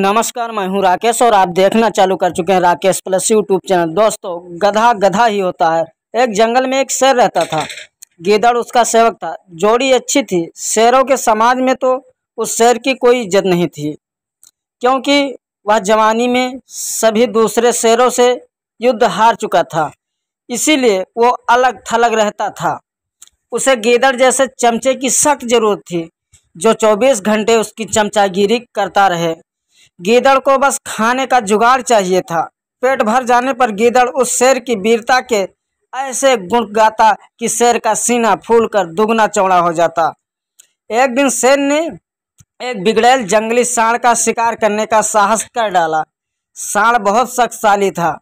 नमस्कार मैं हूं राकेश और आप देखना चालू कर चुके हैं राकेश प्लस यूट्यूब चैनल दोस्तों गधा गधा ही होता है एक जंगल में एक शेर रहता था गेदड़ उसका सेवक था जोड़ी अच्छी थी शेरों के समाज में तो उस शेर की कोई इज्जत नहीं थी क्योंकि वह जवानी में सभी दूसरे शेरों से युद्ध हार चुका था इसीलिए वो अलग थलग रहता था उसे गीदड़ जैसे चमचे की सख्त जरूरत थी जो 24 घंटे उसकी चमचागिरी करता रहे गीदड़ को बस खाने का जुगाड़ चाहिए था पेट भर जाने पर गीदड़ उस शेर की वीरता के ऐसे गुण गाता कि शेर का सीना फूल कर दुगना चौड़ा हो जाता एक दिन शेर ने एक बिगड़ेल जंगली सांड का शिकार करने का साहस कर डाला सांड बहुत शक्तिशाली था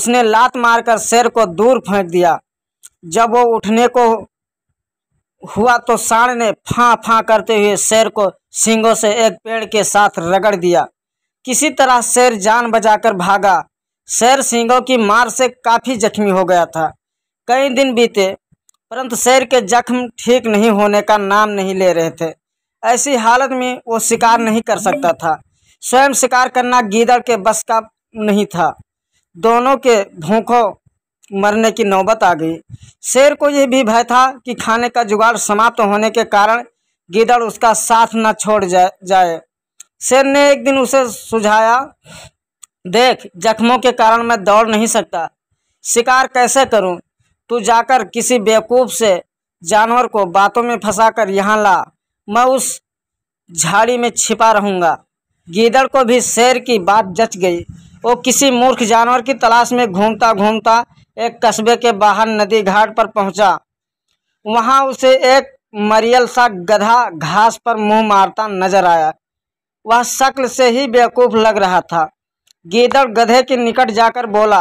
उसने लात मारकर शेर को दूर फेंक दिया जब वो उठने को हुआ तो सांड ने फां फां करते हुए शेर को सिंगों से एक पेड़ के साथ रगड़ दिया किसी तरह शेर जान बजाकर भागा शेर सिंगों की मार से काफ़ी जख्मी हो गया था कई दिन बीते परंतु शेर के जख्म ठीक नहीं होने का नाम नहीं ले रहे थे ऐसी हालत में वो शिकार नहीं कर सकता था स्वयं शिकार करना गीदड़ के बस का नहीं था दोनों के भूखों मरने की नौबत आ गई शेर को यह भी भय था कि खाने का जुगाड़ समाप्त होने के कारण गीदड़ उसका साथ न छोड़ जाए शेर ने एक दिन उसे सुझाया देख जख्मों के कारण मैं दौड़ नहीं सकता शिकार कैसे करूं? तू जाकर किसी बेवकूफ़ से जानवर को बातों में फंसाकर यहाँ ला मैं उस झाड़ी में छिपा रहूँगा गीदड़ को भी शेर की बात जच गई वो किसी मूर्ख जानवर की तलाश में घूमता घूमता एक कस्बे के बाहर नदी घाट पर पहुंचा वहां उसे एक मरियल सा गधा घास पर मुंह मारता नजर आया वह शक्ल से ही बेवकूफ़ लग रहा था गीदड़ गधे के निकट जाकर बोला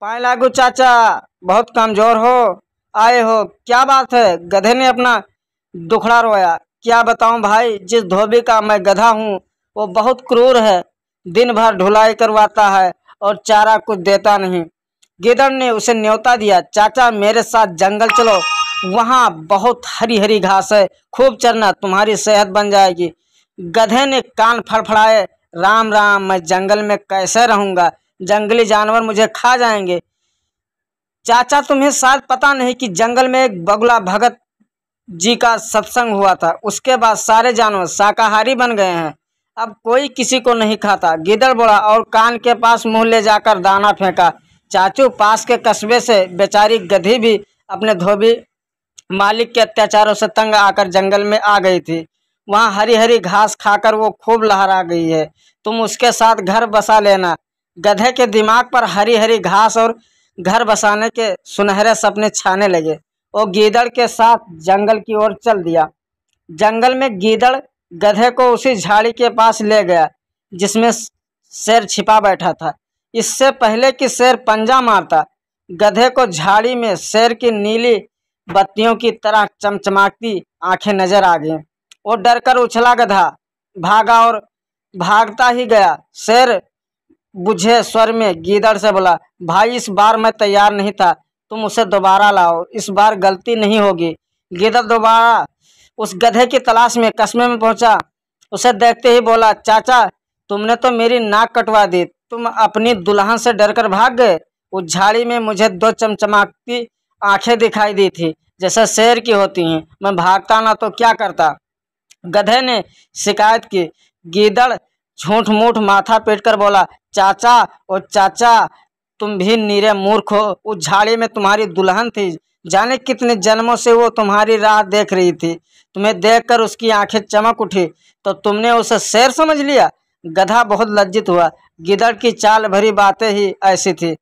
पाए लागू चाचा बहुत कमज़ोर हो आए हो क्या बात है गधे ने अपना दुखड़ा रोया क्या बताऊं भाई जिस धोबी का मैं गधा हूँ वो बहुत क्रूर है दिन भर ढुलाई करवाता है और चारा कुछ देता नहीं गिदड़ ने उसे न्योता दिया चाचा मेरे साथ जंगल चलो वहां बहुत हरी हरी घास है खूब चरना तुम्हारी सेहत बन जाएगी गधे ने कान फड़फड़ाए राम राम मैं जंगल में कैसे रहूंगा जंगली जानवर मुझे खा जाएंगे चाचा तुम्हें शायद पता नहीं कि जंगल में एक बगुला भगत जी का सत्संग हुआ था उसके बाद सारे जानवर शाकाहारी बन गए हैं अब कोई किसी को नहीं खाता गिदड़ बोला और कान के पास मुंह ले जाकर दाना फेंका चाचू पास के कस्बे से बेचारी गधी भी अपने धोबी मालिक के अत्याचारों से तंग आकर जंगल में आ गई थी वहाँ हरी हरी घास खाकर वो खूब लहरा गई है तुम उसके साथ घर बसा लेना गधे के दिमाग पर हरी हरी घास और घर बसाने के सुनहरे सपने छाने लगे और गीदड़ के साथ जंगल की ओर चल दिया जंगल में गीदड़ गधे को उसी झाड़ी के पास ले गया जिसमें शेर छिपा बैठा था इससे पहले कि शेर पंजा मारता गधे को झाड़ी में शेर की नीली बत्तियों की तरह चमचमाती आंखें नजर आ गईं वो डरकर उछला गधा भागा और भागता ही गया शेर बुझे स्वर में गीदड़ से बोला भाई इस बार मैं तैयार नहीं था तुम उसे दोबारा लाओ इस बार गलती नहीं होगी गीदड़ दोबारा उस गधे की तलाश में कस्बे में पहुंचा उसे देखते ही बोला चाचा तुमने तो मेरी नाक कटवा दी तुम अपनी दुल्हन से डरकर भाग गए उस झाड़ी में मुझे दो चमचमाती आंखें दिखाई दी थी जैसे शेर की होती हैं मैं भागता ना तो क्या करता गधे ने शिकायत की गीदड़ झूठ मूठ माथा पेट कर बोला चाचा ओ चाचा तुम भी नीरे मूर्ख हो उस झाड़ी में तुम्हारी दुल्हन थी जाने कितने जन्मों से वो तुम्हारी राह देख रही थी तुम्हें देखकर उसकी आंखें चमक उठी तो तुमने उसे शेर समझ लिया गधा बहुत लज्जित हुआ गिदड़ की चाल भरी बातें ही ऐसी थी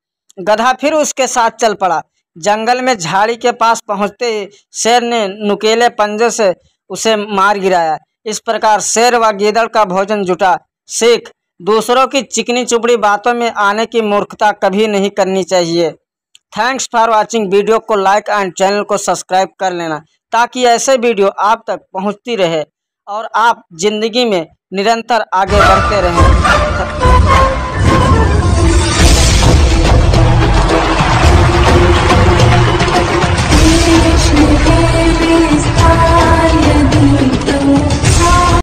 गधा फिर उसके साथ चल पड़ा जंगल में झाड़ी के पास पहुंचते ही शेर ने नुकेले पंजे से उसे मार गिराया इस प्रकार शेर व गेदड़ का भोजन जुटा सिख दूसरों की चिकनी चुपड़ी बातों में आने की मूर्खता कभी नहीं करनी चाहिए थैंक्स फॉर वॉचिंग वीडियो को लाइक एंड चैनल को सब्सक्राइब कर लेना ताकि ऐसे वीडियो आप तक पहुंचती रहे और आप जिंदगी में निरंतर आगे बढ़ते रहें